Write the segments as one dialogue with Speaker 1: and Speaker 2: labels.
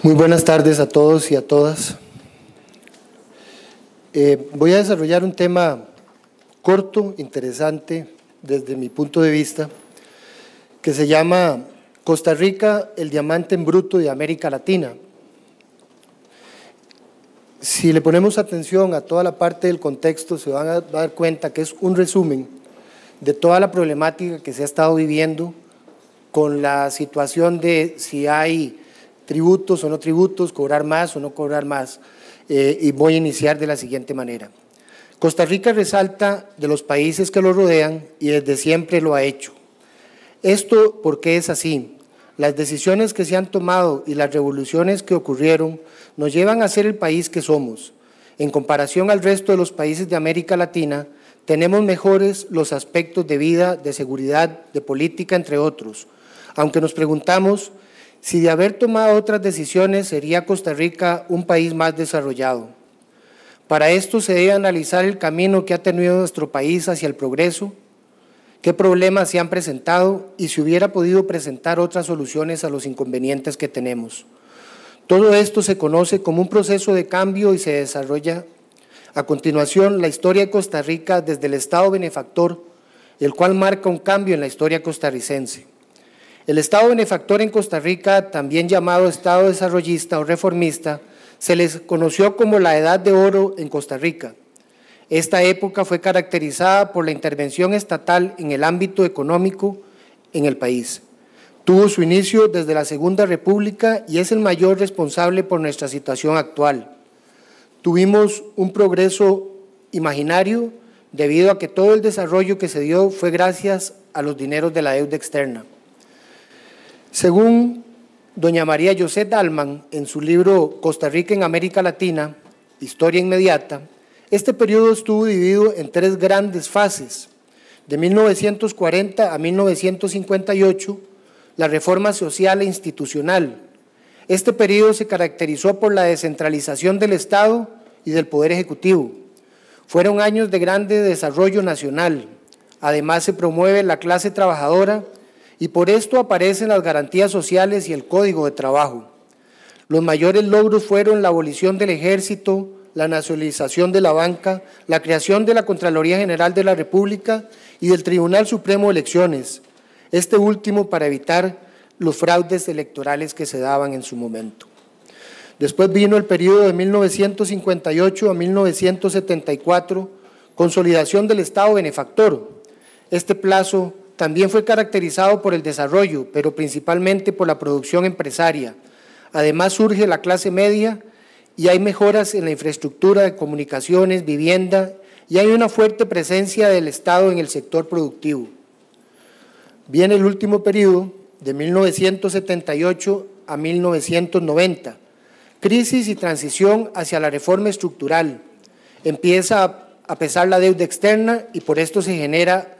Speaker 1: Muy buenas tardes a todos y a todas. Eh, voy a desarrollar un tema corto, interesante, desde mi punto de vista, que se llama Costa Rica, el diamante en bruto de América Latina. Si le ponemos atención a toda la parte del contexto, se van a dar cuenta que es un resumen de toda la problemática que se ha estado viviendo con la situación de si hay tributos o no tributos, cobrar más o no cobrar más. Eh, y voy a iniciar de la siguiente manera. Costa Rica resalta de los países que lo rodean y desde siempre lo ha hecho. Esto porque es así. Las decisiones que se han tomado y las revoluciones que ocurrieron nos llevan a ser el país que somos. En comparación al resto de los países de América Latina, tenemos mejores los aspectos de vida, de seguridad, de política, entre otros. Aunque nos preguntamos si de haber tomado otras decisiones sería Costa Rica un país más desarrollado. Para esto se debe analizar el camino que ha tenido nuestro país hacia el progreso, qué problemas se han presentado y si hubiera podido presentar otras soluciones a los inconvenientes que tenemos. Todo esto se conoce como un proceso de cambio y se desarrolla a continuación la historia de Costa Rica desde el Estado benefactor, el cual marca un cambio en la historia costarricense. El Estado benefactor en Costa Rica, también llamado Estado desarrollista o reformista, se les conoció como la Edad de Oro en Costa Rica. Esta época fue caracterizada por la intervención estatal en el ámbito económico en el país. Tuvo su inicio desde la Segunda República y es el mayor responsable por nuestra situación actual. Tuvimos un progreso imaginario debido a que todo el desarrollo que se dio fue gracias a los dineros de la deuda externa. Según doña María José Dalman, en su libro Costa Rica en América Latina, Historia Inmediata, este periodo estuvo dividido en tres grandes fases. De 1940 a 1958, la reforma social e institucional. Este periodo se caracterizó por la descentralización del Estado y del Poder Ejecutivo. Fueron años de grande desarrollo nacional. Además, se promueve la clase trabajadora y por esto aparecen las garantías sociales y el código de trabajo. Los mayores logros fueron la abolición del ejército, la nacionalización de la banca, la creación de la Contraloría General de la República y del Tribunal Supremo de Elecciones, este último para evitar los fraudes electorales que se daban en su momento. Después vino el periodo de 1958 a 1974, consolidación del Estado benefactor. Este plazo también fue caracterizado por el desarrollo, pero principalmente por la producción empresaria. Además surge la clase media y hay mejoras en la infraestructura de comunicaciones, vivienda y hay una fuerte presencia del Estado en el sector productivo. Viene el último periodo, de 1978 a 1990, crisis y transición hacia la reforma estructural. Empieza a pesar la deuda externa y por esto se genera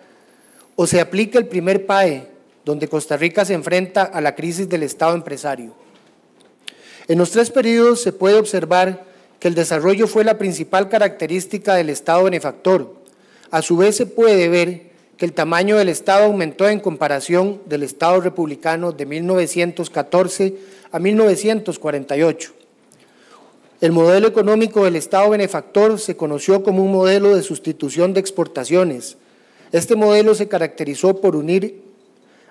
Speaker 1: o se aplica el primer PAE, donde Costa Rica se enfrenta a la crisis del Estado empresario. En los tres periodos se puede observar que el desarrollo fue la principal característica del Estado benefactor. A su vez se puede ver que el tamaño del Estado aumentó en comparación del Estado republicano de 1914 a 1948. El modelo económico del Estado benefactor se conoció como un modelo de sustitución de exportaciones, este modelo se caracterizó por unir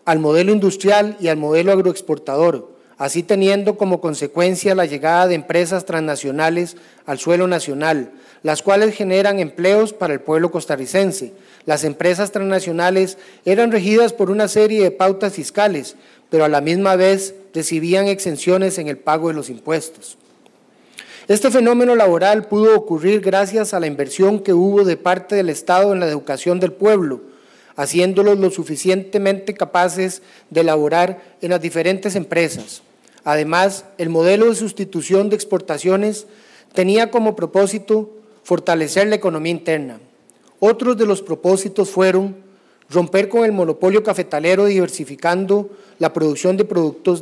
Speaker 1: al modelo industrial y al modelo agroexportador, así teniendo como consecuencia la llegada de empresas transnacionales al suelo nacional, las cuales generan empleos para el pueblo costarricense. Las empresas transnacionales eran regidas por una serie de pautas fiscales, pero a la misma vez recibían exenciones en el pago de los impuestos. Este fenómeno laboral pudo ocurrir gracias a la inversión que hubo de parte del Estado en la educación del pueblo, haciéndolos lo suficientemente capaces de laborar en las diferentes empresas. Además, el modelo de sustitución de exportaciones tenía como propósito fortalecer la economía interna. Otros de los propósitos fueron romper con el monopolio cafetalero diversificando la producción de productos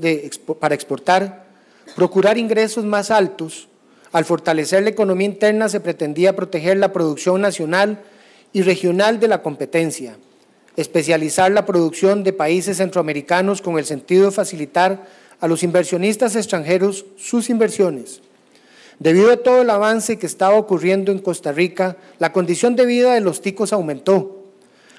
Speaker 1: para exportar, procurar ingresos más altos al fortalecer la economía interna se pretendía proteger la producción nacional y regional de la competencia, especializar la producción de países centroamericanos con el sentido de facilitar a los inversionistas extranjeros sus inversiones. Debido a todo el avance que estaba ocurriendo en Costa Rica, la condición de vida de los ticos aumentó.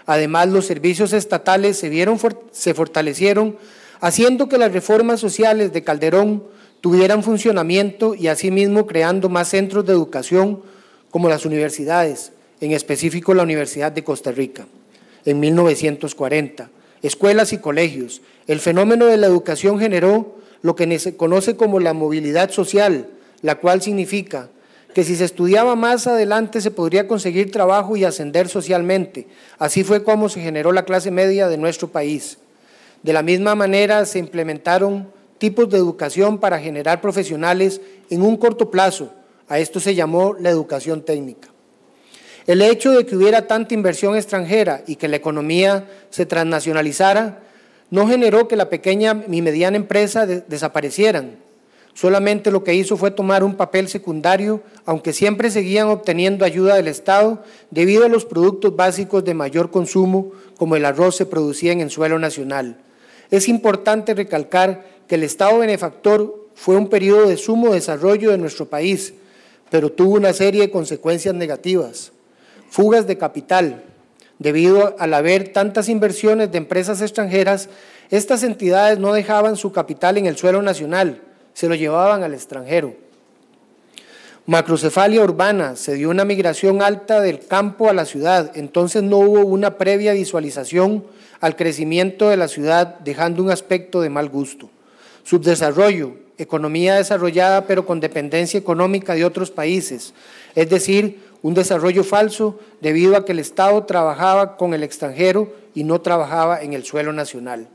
Speaker 1: Además, los servicios estatales se, vieron, se fortalecieron, haciendo que las reformas sociales de Calderón tuvieran funcionamiento y asimismo creando más centros de educación como las universidades, en específico la Universidad de Costa Rica, en 1940, escuelas y colegios. El fenómeno de la educación generó lo que se conoce como la movilidad social, la cual significa que si se estudiaba más adelante se podría conseguir trabajo y ascender socialmente. Así fue como se generó la clase media de nuestro país. De la misma manera se implementaron tipos de educación para generar profesionales en un corto plazo. A esto se llamó la educación técnica. El hecho de que hubiera tanta inversión extranjera y que la economía se transnacionalizara no generó que la pequeña y mediana empresa desaparecieran. Solamente lo que hizo fue tomar un papel secundario, aunque siempre seguían obteniendo ayuda del Estado debido a los productos básicos de mayor consumo, como el arroz se producía en suelo nacional. Es importante recalcar que el Estado benefactor fue un periodo de sumo desarrollo de nuestro país, pero tuvo una serie de consecuencias negativas. Fugas de capital. Debido al haber tantas inversiones de empresas extranjeras, estas entidades no dejaban su capital en el suelo nacional, se lo llevaban al extranjero. Macrocefalia urbana, se dio una migración alta del campo a la ciudad, entonces no hubo una previa visualización al crecimiento de la ciudad, dejando un aspecto de mal gusto subdesarrollo, economía desarrollada pero con dependencia económica de otros países, es decir, un desarrollo falso debido a que el Estado trabajaba con el extranjero y no trabajaba en el suelo nacional.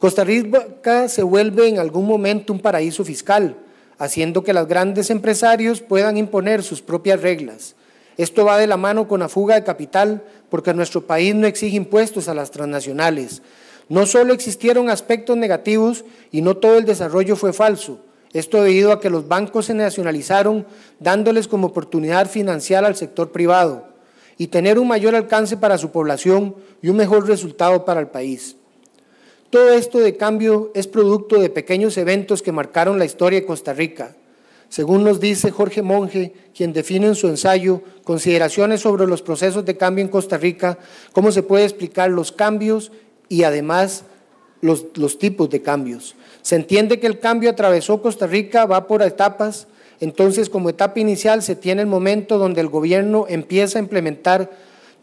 Speaker 1: Costa Rica se vuelve en algún momento un paraíso fiscal, haciendo que los grandes empresarios puedan imponer sus propias reglas. Esto va de la mano con la fuga de capital, porque nuestro país no exige impuestos a las transnacionales, no solo existieron aspectos negativos y no todo el desarrollo fue falso, esto debido a que los bancos se nacionalizaron dándoles como oportunidad financiera al sector privado y tener un mayor alcance para su población y un mejor resultado para el país. Todo esto de cambio es producto de pequeños eventos que marcaron la historia de Costa Rica. Según nos dice Jorge Monge, quien define en su ensayo consideraciones sobre los procesos de cambio en Costa Rica, cómo se puede explicar los cambios y además los, tipos de cambios. Se entiende que el cambio atravesó Costa Rica, va por etapas. Entonces, como etapa inicial, se tiene el momento donde el gobierno empieza a implementar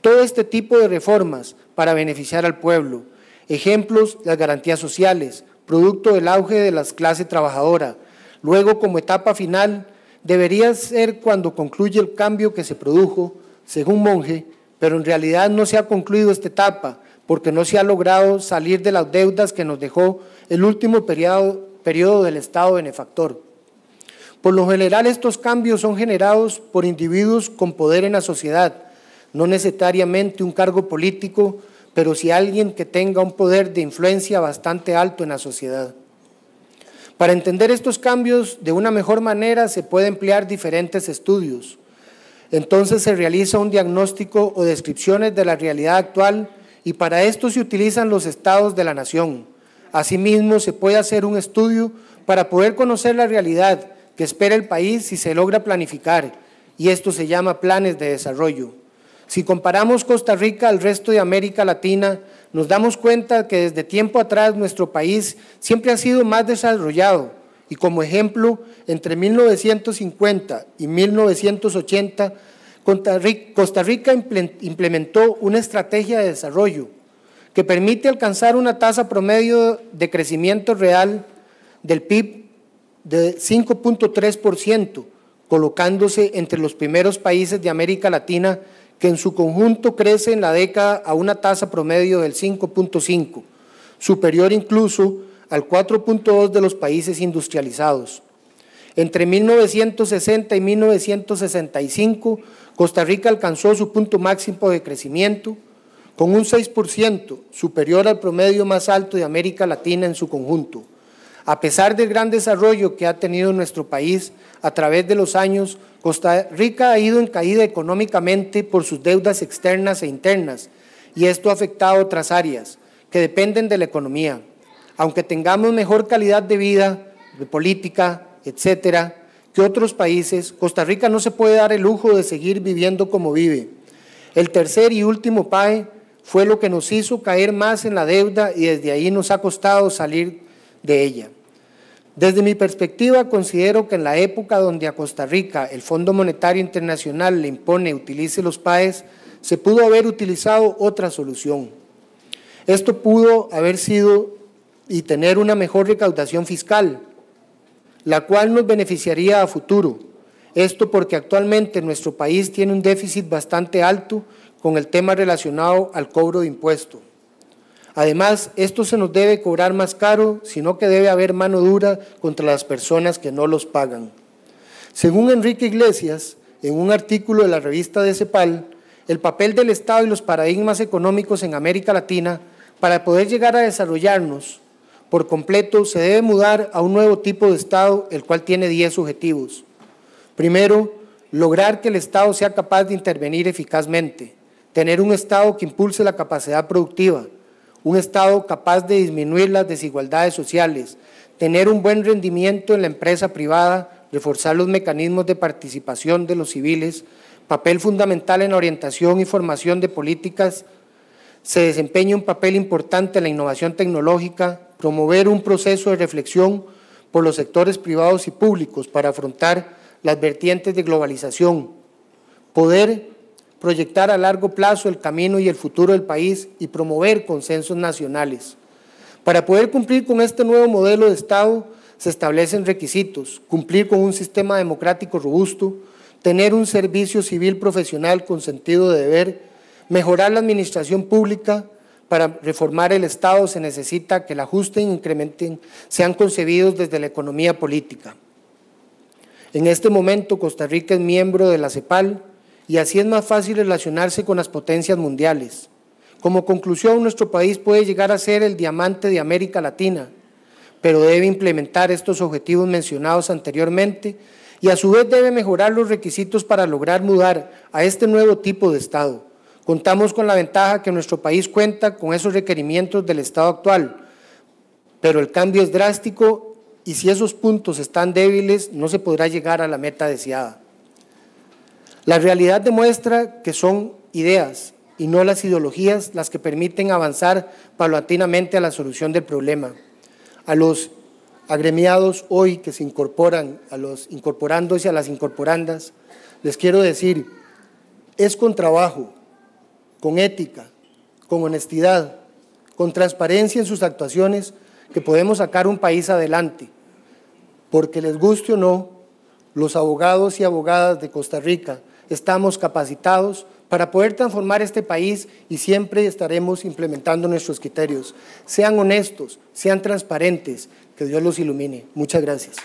Speaker 1: todo este tipo de reformas para beneficiar al pueblo. Ejemplos, las garantías sociales, producto del auge de la clase trabajadora. Luego, como etapa final, debería ser cuando concluye el cambio que se produjo, según Monge, pero en realidad no se ha concluido esta etapa porque no se ha logrado salir de las deudas que nos dejó el último periodo, del Estado benefactor. Por lo general estos cambios son generados por individuos con poder en la sociedad, no necesariamente un cargo político, pero sí alguien que tenga un poder de influencia bastante alto en la sociedad. Para entender estos cambios de una mejor manera se puede emplear diferentes estudios. Entonces se realiza un diagnóstico o descripciones de la realidad actual y para esto se utilizan los estados de la nación. Asimismo, se puede hacer un estudio para poder conocer la realidad que espera el país si se logra planificar, y esto se llama planes de desarrollo. Si comparamos Costa Rica al resto de América Latina, nos damos cuenta que desde tiempo atrás nuestro país siempre ha sido más desarrollado, y como ejemplo, entre 1950 y 1980 Costa Rica implementó una estrategia de desarrollo que permite alcanzar una tasa promedio de crecimiento real del PIB de 5.3%, colocándose entre los primeros países de América Latina que en su conjunto crece en la década a una tasa promedio del 5.5, superior incluso al 4.2 de los países industrializados. Entre 1960 y 1965, Costa Rica alcanzó su punto máximo de crecimiento, con un 6% superior al promedio más alto de América Latina en su conjunto. A pesar del gran desarrollo que ha tenido nuestro país a través de los años, Costa Rica ha ido en caída económicamente por sus deudas externas e internas, y esto ha afectado a otras áreas que dependen de la economía. Aunque tengamos mejor calidad de vida, de política, etcétera, que otros países, Costa Rica no se puede dar el lujo de seguir viviendo como vive. El tercer y último PAE fue lo que nos hizo caer más en la deuda y desde ahí nos ha costado salir de ella. Desde mi perspectiva, considero que en la época donde a Costa Rica el Fondo Monetario Internacional le impone utilice los PAES, se pudo haber utilizado otra solución. Esto pudo haber sido y tener una mejor recaudación fiscal, la cual nos beneficiaría a futuro. Esto porque actualmente nuestro país tiene un déficit bastante alto con el tema relacionado al cobro de impuestos. Además, esto se nos debe cobrar más caro, sino que debe haber mano dura contra las personas que no los pagan. Según Enrique Iglesias, en un artículo de la revista de Cepal, el papel del Estado y los paradigmas económicos en América Latina para poder llegar a desarrollarnos por completo se debe mudar a un nuevo tipo de Estado, el cual tiene 10 objetivos. Primero, lograr que el Estado sea capaz de intervenir eficazmente, tener un Estado que impulse la capacidad productiva, un Estado capaz de disminuir las desigualdades sociales, tener un buen rendimiento en la empresa privada, reforzar los mecanismos de participación de los civiles, papel fundamental en la orientación y formación de políticas se desempeña un papel importante en la innovación tecnológica, promover un proceso de reflexión por los sectores privados y públicos para afrontar las vertientes de globalización, poder proyectar a largo plazo el camino y el futuro del país y promover consensos nacionales. Para poder cumplir con este nuevo modelo de Estado se establecen requisitos, cumplir con un sistema democrático robusto, tener un servicio civil profesional con sentido de deber, Mejorar la administración pública, para reformar el Estado se necesita que el ajuste e incrementen sean concebidos desde la economía política. En este momento Costa Rica es miembro de la CEPAL y así es más fácil relacionarse con las potencias mundiales. Como conclusión, nuestro país puede llegar a ser el diamante de América Latina, pero debe implementar estos objetivos mencionados anteriormente y a su vez debe mejorar los requisitos para lograr mudar a este nuevo tipo de Estado. Contamos con la ventaja que nuestro país cuenta con esos requerimientos del Estado actual, pero el cambio es drástico y si esos puntos están débiles no se podrá llegar a la meta deseada. La realidad demuestra que son ideas y no las ideologías las que permiten avanzar paulatinamente a la solución del problema. A los agremiados hoy que se incorporan, a los incorporándose a las incorporandas, les quiero decir, es con trabajo, con ética, con honestidad, con transparencia en sus actuaciones, que podemos sacar un país adelante. Porque les guste o no, los abogados y abogadas de Costa Rica estamos capacitados para poder transformar este país y siempre estaremos implementando nuestros criterios. Sean honestos, sean transparentes, que Dios los ilumine. Muchas gracias.